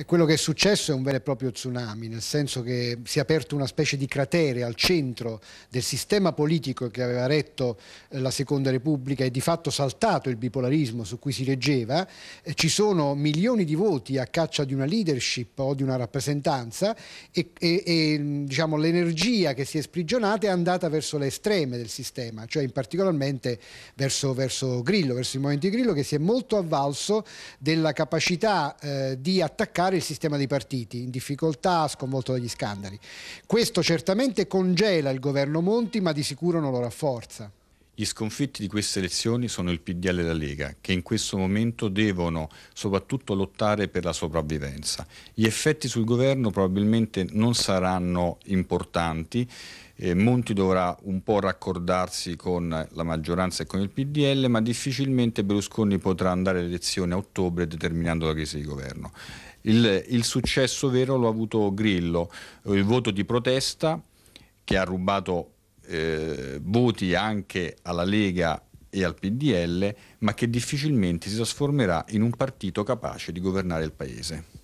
E quello che è successo è un vero e proprio tsunami, nel senso che si è aperto una specie di cratere al centro del sistema politico che aveva retto eh, la Seconda Repubblica e di fatto saltato il bipolarismo su cui si reggeva. Eh, ci sono milioni di voti a caccia di una leadership o di una rappresentanza e, e, e diciamo, l'energia che si è sprigionata è andata verso le estreme del sistema, cioè in particolarmente verso, verso Grillo, verso il movimento di Grillo che si è molto avvalso della capacità eh, di attaccare rilanciare il sistema dei partiti, in difficoltà, sconvolto dagli scandali. Questo certamente congela il governo Monti, ma di sicuro non lo rafforza. Gli sconfitti di queste elezioni sono il PDL e la Lega, che in questo momento devono soprattutto lottare per la sopravvivenza. Gli effetti sul governo probabilmente non saranno importanti. Eh, Monti dovrà un po' raccordarsi con la maggioranza e con il PDL, ma difficilmente Berlusconi potrà andare alle elezioni a ottobre determinando la crisi di governo. Il, il successo vero l'ha avuto Grillo, il voto di protesta che ha rubato eh, voti anche alla Lega e al PDL, ma che difficilmente si trasformerà in un partito capace di governare il Paese.